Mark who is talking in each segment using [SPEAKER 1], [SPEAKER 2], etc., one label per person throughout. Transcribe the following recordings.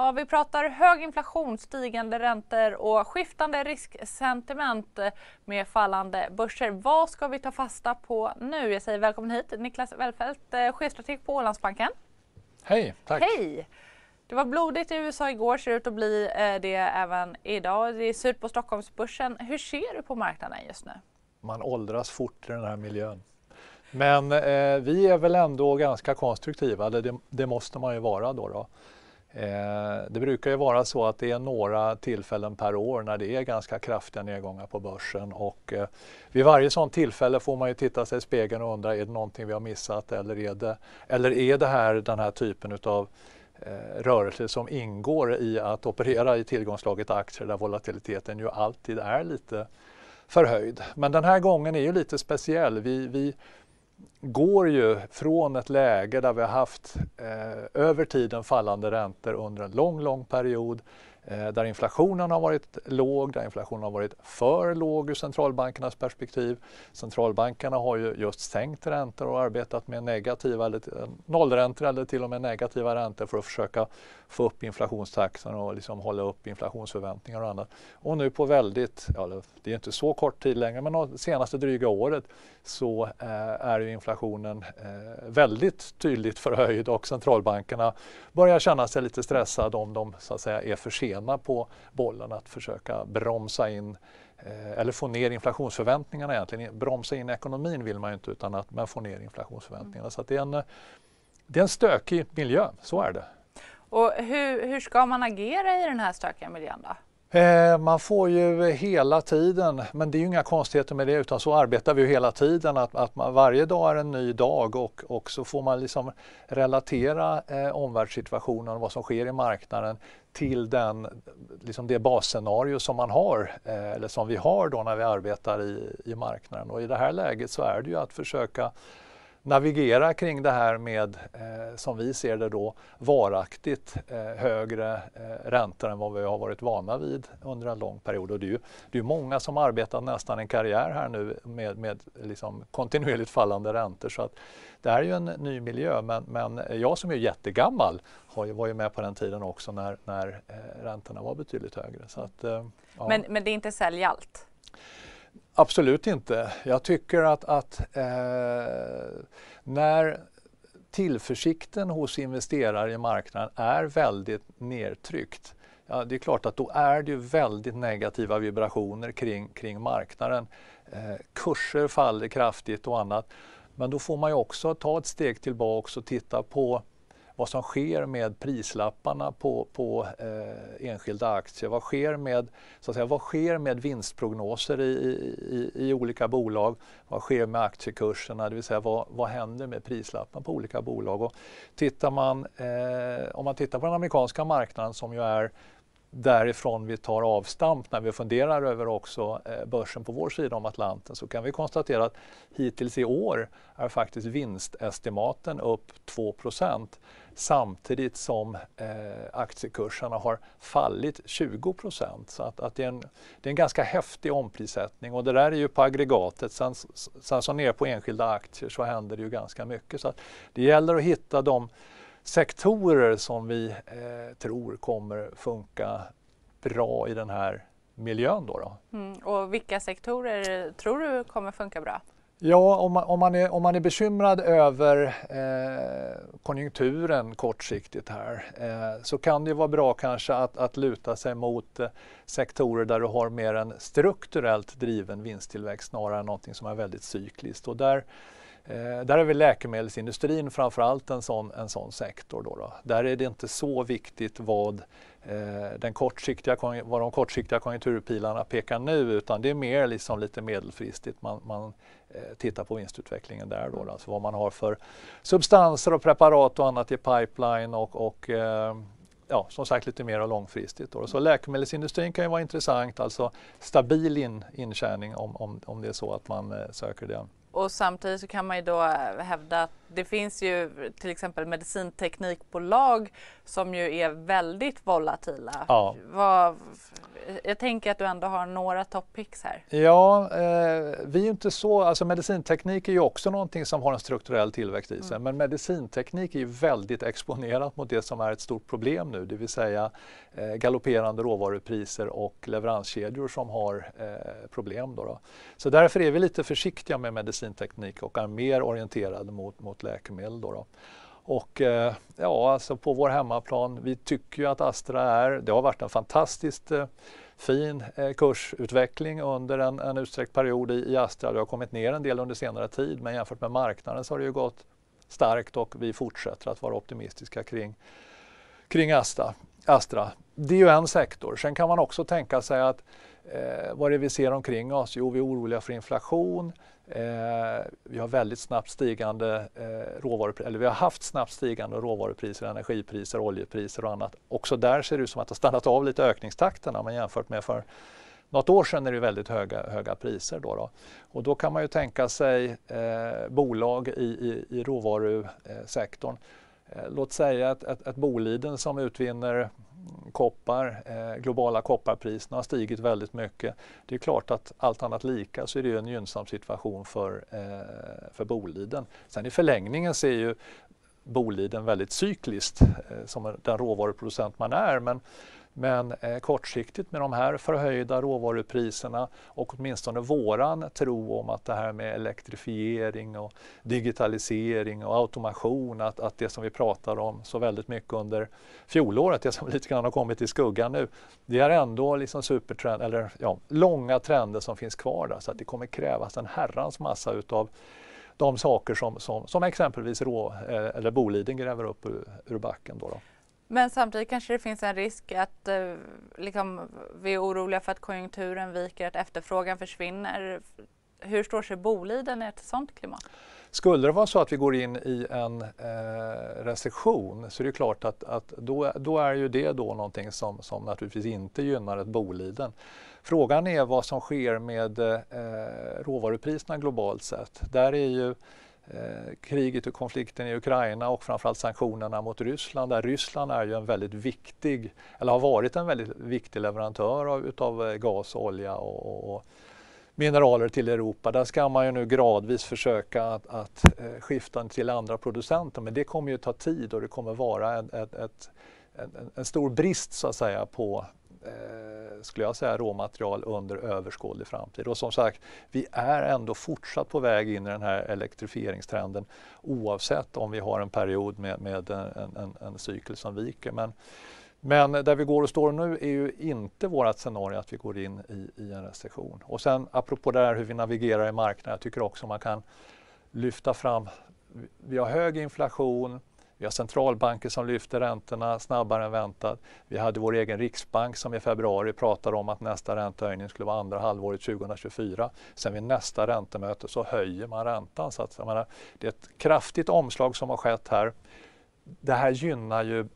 [SPEAKER 1] Ja, vi pratar hög inflation, stigande räntor och skiftande risksentiment med fallande börser. Vad ska vi ta fasta på nu? Jag säger välkommen hit Niklas Wellfelt, eh, chefstrateg på Ålandsbanken. Hej, tack. Hej. Det var blodigt i USA igår, ser ut att bli eh, det även idag. Det är surt på Stockholmsbörsen. Hur ser du på marknaden just nu?
[SPEAKER 2] Man åldras fort i den här miljön. Men eh, vi är väl ändå ganska konstruktiva, det, det måste man ju vara då. då. Eh, det brukar ju vara så att det är några tillfällen per år när det är ganska kraftiga nedgångar på börsen och eh, vid varje sådant tillfälle får man ju titta sig i spegeln och undra är det någonting vi har missat eller är det, eller är det här den här typen av eh, rörelser som ingår i att operera i tillgångslaget aktier där volatiliteten ju alltid är lite förhöjd. Men den här gången är ju lite speciell. Vi, vi går ju från ett läge där vi har haft eh, över tiden fallande räntor under en lång, lång period Eh, där inflationen har varit låg, där inflationen har varit för låg ur centralbankernas perspektiv. Centralbankerna har ju just sänkt räntor och arbetat med negativa, eller, nollräntor eller till och med negativa räntor för att försöka få upp inflationstakten och liksom hålla upp inflationsförväntningar och annat. Och nu på väldigt, ja, det är inte så kort tid längre, men det senaste dryga året så eh, är inflationen eh, väldigt tydligt förhöjd och centralbankerna börjar känna sig lite stressade om de så att säga är försenade sena på bollen att försöka bromsa in eh, eller få ner inflationsförväntningarna egentligen. Bromsa in ekonomin vill man ju inte utan att man får ner inflationsförväntningarna. Mm. Så det, är en, det är en stökig miljö, så är det.
[SPEAKER 1] Och hur, hur ska man agera i den här stökiga miljön då?
[SPEAKER 2] Eh, man får ju hela tiden, men det är ju inga konstigheter med det utan så arbetar vi ju hela tiden att, att man, varje dag är en ny dag och, och så får man liksom relatera eh, omvärldssituationen och vad som sker i marknaden till den, liksom det basscenario som man har eh, eller som vi har då när vi arbetar i, i marknaden och i det här läget så är det ju att försöka navigera kring det här med, eh, som vi ser det då, varaktigt eh, högre eh, räntor än vad vi har varit vana vid under en lång period. Och det är ju det är många som har arbetat nästan en karriär här nu med, med liksom kontinuerligt fallande räntor. Så att det här är ju en ny miljö, men, men jag som är jättegammal har ju, var ju med på den tiden också när, när eh, räntorna var betydligt högre. Så att, eh, ja. men,
[SPEAKER 1] men det är inte sälj allt?
[SPEAKER 2] Absolut inte. Jag tycker att, att eh, när tillförsikten hos investerare i marknaden är väldigt nedtryckt Ja, det är klart att då är det ju väldigt negativa vibrationer kring, kring marknaden. Eh, kurser faller kraftigt och annat. Men då får man ju också ta ett steg tillbaka och titta på vad som sker med prislapparna på, på eh, enskilda aktier. Vad sker med, så att säga, vad sker med vinstprognoser i, i, i olika bolag? Vad sker med aktiekurserna? Det vill säga vad, vad händer med prislapparna på olika bolag? Och tittar man, eh, om man tittar på den amerikanska marknaden som ju är därifrån vi tar avstamp när vi funderar över också eh, börsen på vår sida om Atlanten så kan vi konstatera att hittills i år är faktiskt vinstestimaten upp 2 samtidigt som eh, aktiekurserna har fallit 20 Så att, att det, är en, det är en ganska häftig omprissättning och det där är ju på aggregatet. Sen, sen så ner på enskilda aktier så händer det ju ganska mycket. Så att det gäller att hitta de sektorer som vi eh, tror kommer funka bra i den här miljön. Då, då.
[SPEAKER 1] Mm, och vilka sektorer tror du kommer funka bra?
[SPEAKER 2] Ja, om man, om man, är, om man är bekymrad över eh, konjunkturen kortsiktigt här eh, så kan det vara bra kanske att, att luta sig mot eh, sektorer där du har mer en strukturellt driven vinsttillväxt snarare än någonting som är väldigt cykliskt. Och där Eh, där är väl läkemedelsindustrin framförallt en sån, en sån sektor. Då, då Där är det inte så viktigt vad, eh, den kortsiktiga, vad de kortsiktiga konjunkturpilarna pekar nu utan det är mer liksom lite medelfristigt man, man eh, tittar på vinstutvecklingen där. Då, Alltså vad man har för substanser och preparat och annat i pipeline och, och eh, ja, som sagt lite mer långfristigt. Då. Så läkemedelsindustrin kan ju vara intressant, alltså stabil in, intjäning om, om, om det är så att man eh, söker det
[SPEAKER 1] och samtidigt så kan man ju då hävda att det finns ju till exempel medicinteknikbolag som ju är väldigt volatila. Ja. Vad, jag tänker att du ändå har några toppicks här.
[SPEAKER 2] Ja, eh, vi är inte så, alltså medicinteknik är ju också någonting som har en strukturell tillväxt i sig, mm. men medicinteknik är ju väldigt exponerat mot det som är ett stort problem nu, det vill säga eh, galopperande råvarupriser och leveranskedjor som har eh, problem. Då, då Så därför är vi lite försiktiga med medicin medicinteknik och är mer orienterad mot, mot läkemedel. Då, då. Och eh, ja, alltså på vår hemmaplan, vi tycker ju att Astra är, det har varit en fantastiskt eh, fin eh, kursutveckling under en, en utsträckt period i, i, Astra. Det har kommit ner en del under senare tid men jämfört med marknaden så har det ju gått starkt och vi fortsätter att vara optimistiska kring, kring Astra. Astra. Det är ju en sektor. Sen kan man också tänka sig att Eh, vad är det vi ser omkring oss? Jo, vi är oroliga för inflation. Eh, vi har väldigt snabbt stigande eh, råvarupriser, eller vi har haft snabbt stigande råvarupriser, energipriser, oljepriser och annat. Också där ser det ut som att det har stannat av lite ökningstakterna men jämfört med för något år sedan är det väldigt höga, höga priser. Då, då Och då kan man ju tänka sig eh, bolag i, i, i råvarusektorn. Eh, låt säga att, att, att Boliden som utvinner koppar, eh, globala kopparpriserna har stigit väldigt mycket. Det är klart att allt annat lika så är det ju en gynnsam situation för, eh, för Boliden. Sen i förlängningen ser ju Boliden väldigt cykliskt eh, som den råvaruproducent man är men men eh, kortsiktigt med de här förhöjda råvarupriserna och åtminstone våran tro om att det här med elektrifiering och digitalisering och automation, att, att det som vi pratar om så väldigt mycket under fjolåret, det som lite grann har kommit i skuggan nu, det är ändå liksom supertrend, eller ja, långa trender som finns kvar där så att det kommer krävas en herrans massa utav de saker som, som, som exempelvis rå, eh, eller Boliden gräver upp ur, ur backen. Då, då.
[SPEAKER 1] Men samtidigt kanske det finns en risk att eh, liksom, vi är oroliga för att konjunkturen viker, att efterfrågan försvinner. Hur står sig Boliden i ett sådant klimat?
[SPEAKER 2] Skulle det vara så att vi går in i en eh, recession så är det klart att, att då, då, är ju det då någonting som, som naturligtvis inte gynnar ett Boliden. Frågan är vad som sker med eh, råvarupriserna globalt sett. Där är ju Eh, kriget och konflikten i Ukraina och framförallt sanktionerna mot Ryssland där Ryssland är ju en väldigt viktig, eller har varit en väldigt viktig leverantör av, utav eh, gas, olja och, och mineraler till Europa. Där ska man ju nu gradvis försöka att, att eh, skifta till andra producenter men det kommer ju ta tid och det kommer vara ett, ett, ett en, en, stor brist så att säga på, Eh, skulle jag säga, råmaterial under överskådlig framtid. Och som sagt, vi är ändå fortsatt på väg in i den här elektrifieringstrenden oavsett om vi har en period med, med en, en, en, cykel som viker. Men, men där vi går och står nu är ju inte vårt scenario att vi går in i, i en recession. Och sen apropå det här hur vi navigerar i marknaden, jag tycker också man kan lyfta fram, vi har hög inflation, vi har centralbanker som lyfter räntorna snabbare än väntat. Vi hade vår egen riksbank som i februari pratade om att nästa räntehöjning skulle vara andra halvåret 2024. Sen vid nästa räntemöte så höjer man räntan. Så att, menar, det är ett kraftigt omslag som har skett här. Det här gynnar ju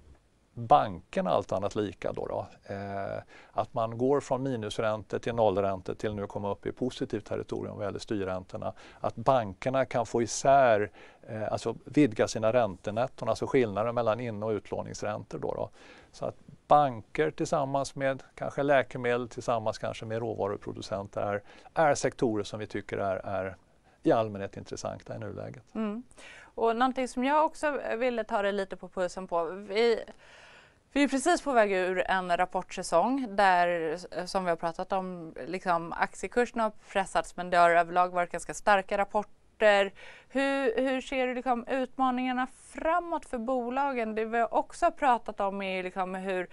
[SPEAKER 2] bankerna allt annat lika då, då eh, att man går från minusräntor till nollräntor till nu komma upp i positivt territorium vad gäller styrräntorna. Att bankerna kan få isär, eh, alltså vidga sina räntenetton, alltså skillnaden mellan in och utlåningsräntor då. då. Så att banker tillsammans med kanske läkemedel tillsammans kanske med råvaruproducenter är, är sektorer som vi tycker är, är i allmänhet intressanta i nuläget.
[SPEAKER 1] Mm. Och någonting som jag också ville ta dig lite på pulsen på. Vi vi är precis på väg ur en rapportsäsong där, eh, som vi har pratat om, liksom, aktiekurserna har pressats men det har överlag varit ganska starka rapporter. Hur, hur ser du liksom, utmaningarna framåt för bolagen? Det vi också har pratat om är liksom, hur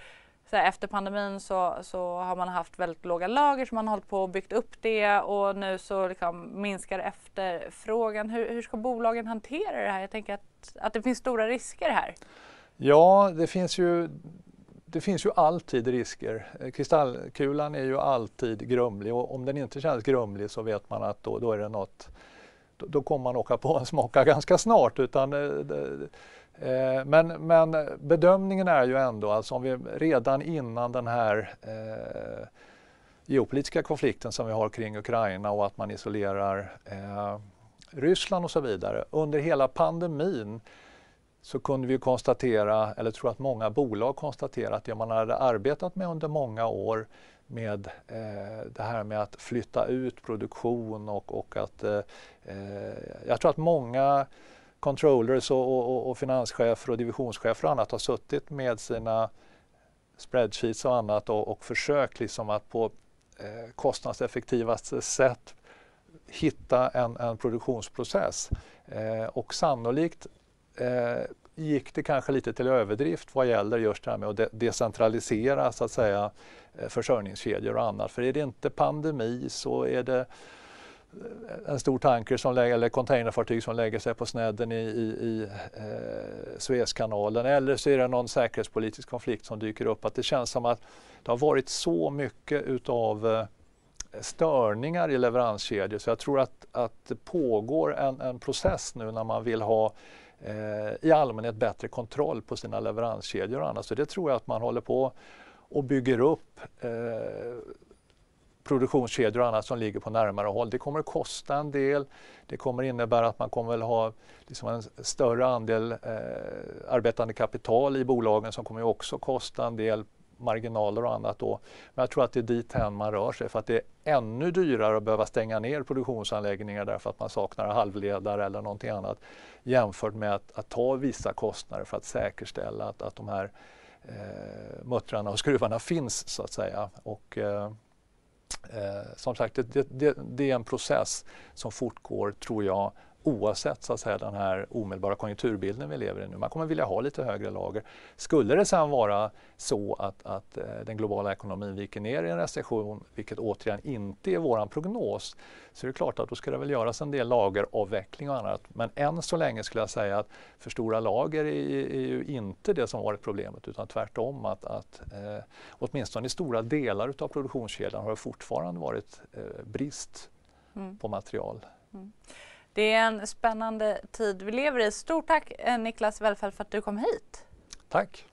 [SPEAKER 1] här, efter pandemin så, så har man haft väldigt låga lager som man har hållit på och byggt upp det och nu så liksom minskar efterfrågan. Hur, hur ska bolagen hantera det här? Jag tänker att, att det finns stora risker här.
[SPEAKER 2] Ja, det finns ju det finns ju alltid risker. Eh, kristallkulan är ju alltid grumlig och om den inte känns grumlig så vet man att då, då är det något, då, kommer man åka på en smaka ganska snart. Utan, eh, eh, men, men bedömningen är ju ändå, alltså om vi redan innan den här eh, geopolitiska konflikten som vi har kring Ukraina och att man isolerar eh, Ryssland och så vidare, under hela pandemin så kunde vi konstatera, eller tror att många bolag konstaterade att det man hade arbetat med under många år med eh, det här med att flytta ut produktion och, och att eh, eh jag tror att många controllers och, och, och, finanschefer och divisionschefer och annat har suttit med sina spreadsheets och annat och, och försökt liksom att på eh, kostnadseffektivaste sätt hitta en, en produktionsprocess. Eh, och sannolikt eh, gick det kanske lite till överdrift vad gäller just det här med att de decentralisera så att säga, eh, försörjningskedjor och annat. För är det inte pandemi så är det eh, en stor tanker som lägger, eller containerfartyg som lägger sig på snedden i, i, i eh, Suezkanalen eller så är det någon säkerhetspolitisk konflikt som dyker upp. Att det känns som att det har varit så mycket utav eh, störningar i leveranskedjor så jag tror att, att det pågår en, en process nu när man vill ha Eh, i allmänhet bättre kontroll på sina leveranskedjor och annat. Så det tror jag att man håller på och bygger upp eh, produktionskedjor och annat som ligger på närmare håll. Det kommer att kosta en del. Det kommer innebära att man kommer att ha liksom en större andel eh, arbetande kapital i bolagen som kommer också kosta en del marginaler och annat då. Men jag tror att det är dit man rör sig för att det är ännu dyrare att behöva stänga ner produktionsanläggningar därför att man saknar halvledare eller någonting annat jämfört med att, att ta vissa kostnader för att säkerställa att, att de här eh, muttrarna och skruvarna finns så att säga. Och, eh, eh, som sagt, det, det, det, är en process som fortgår, tror jag, oavsett så att säga, den här omedelbara konjunkturbilden vi lever i nu. Man kommer vilja ha lite högre lager. Skulle det sen vara så att, att eh, den globala ekonomin viker ner i en recession, vilket återigen inte är vår prognos, så är det klart att då ska det väl göras en del lageravveckling och annat. Men än så länge skulle jag säga att för stora lager är, är ju inte det som varit problemet utan tvärtom att, att eh, åtminstone i stora delar av produktionskedjan har det fortfarande varit eh, brist mm. på material.
[SPEAKER 1] Mm. Det är en spännande tid vi lever i. Stort tack eh, Niklas Välfärd för att du kom hit.
[SPEAKER 2] Tack.